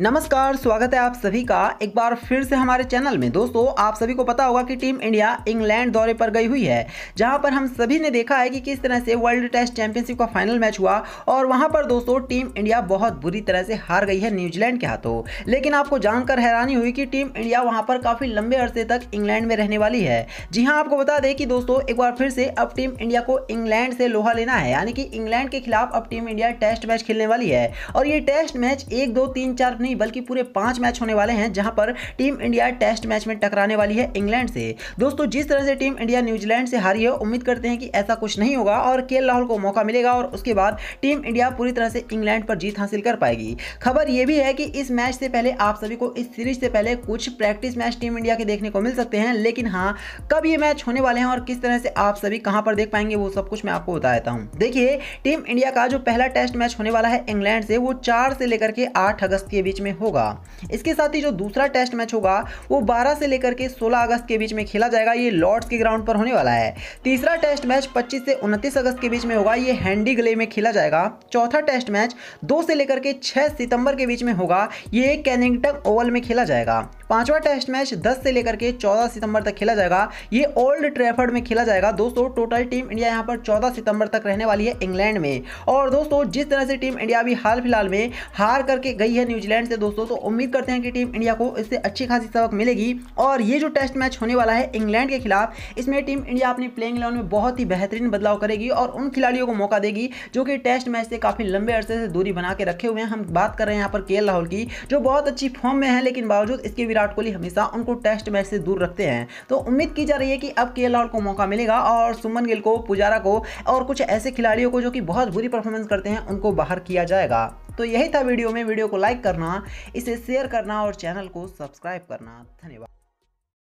नमस्कार स्वागत है आप सभी का एक बार फिर से हमारे चैनल में दोस्तों आप सभी को पता होगा कि टीम इंडिया इंग्लैंड दौरे पर गई हुई है जहां पर हम सभी ने देखा है कि किस तरह से वर्ल्ड टेस्ट चैंपियनशिप का फाइनल मैच हुआ और वहां पर दोस्तों टीम इंडिया बहुत बुरी तरह से हार गई है न्यूजीलैंड के हाथों लेकिन आपको जानकर हैरानी हुई कि टीम इंडिया वहाँ पर काफ़ी लंबे अरसे तक इंग्लैंड में रहने वाली है जी हाँ आपको बता दें कि दोस्तों एक बार फिर से अब टीम इंडिया को इंग्लैंड से लोहा लेना है यानी कि इंग्लैंड के खिलाफ अब टीम इंडिया टेस्ट मैच खेलने वाली है और ये टेस्ट मैच एक दो तीन चार नहीं बल्कि पूरे पांच मैच होने वाले हैं जहां पर टीम इंडिया टेस्ट मैच में टकराने वाली है इंग्लैंड से दोस्तों जिस तरह से टीम इंडिया न्यूजीलैंड से हारी है उम्मीद करते हैं कि ऐसा कुछ नहीं होगा और के राहुल को मौका मिलेगा और उसके बाद टीम इंडिया पूरी तरह से इंग्लैंड पर जीत हासिल कर पाएगी खबर यह भी है कि इस मैच से पहले आप सभी को इस सीरीज से पहले कुछ प्रैक्टिस मैच टीम इंडिया के देखने को मिल सकते हैं लेकिन हाँ कब ये मैच होने वाले हैं और किस तरह से आप सभी कहां पर देख पाएंगे वो सब कुछ मैं आपको बता देता हूं देखिए टीम इंडिया का जो पहला टेस्ट मैच होने वाला है इंग्लैंड से वो चार से लेकर के आठ अगस्त के बीच बीच में होगा इसके साथ ही जो दूसरा टेस्ट मैच होगा वो 12 से लेकर के 16 अगस्त के बीच में खेला जाएगा ये लॉर्ड्स के ग्राउंड पर होने वाला है तीसरा टेस्ट मैच 25 से 29 अगस्त के बीच में होगा ये हैंडी गले में खेला जाएगा चौथा टेस्ट मैच दो से लेकर के छः सितंबर के बीच में होगा ये कैनिंगटन ओवल में खेला जाएगा पांचवा टेस्ट मैच 10 से लेकर के 14 सितंबर तक खेला जाएगा ये ओल्ड ट्रैफर्ड में खेला जाएगा दोस्तों टोटल टीम इंडिया यहां पर 14 सितंबर तक रहने वाली है इंग्लैंड में और दोस्तों जिस तरह से टीम इंडिया अभी हाल फिलहाल में हार करके गई है न्यूजीलैंड इंग्लैंड से दोस्तों तो उम्मीद करते हैं कि टीम इंडिया को इससे अच्छी खासी सबक मिलेगी और ये जो टेस्ट मैच होने वाला है इंग्लैंड के खिलाफ इसमें टीम इंडिया अपनी प्लेइंग इलेवन में बहुत ही बेहतरीन बदलाव करेगी और उन खिलाड़ियों को मौका देगी जो कि टेस्ट मैच से काफ़ी लंबे अरसे से दूरी बना के रखे हुए हैं हम बात कर रहे हैं यहाँ पर के राहुल की जो बहुत अच्छी फॉर्म में है लेकिन बावजूद इसके विराट कोहली हमेशा उनको टेस्ट मैच से दूर रखते हैं तो उम्मीद की जा रही है कि अब के राहुल को मौका मिलेगा और सुमन गिल को पुजारा को और कुछ ऐसे खिलाड़ियों को जो कि बहुत बुरी परफॉर्मेंस करते हैं उनको बाहर किया जाएगा तो यही था वीडियो में वीडियो को लाइक करना इसे शेयर करना और चैनल को सब्सक्राइब करना धन्यवाद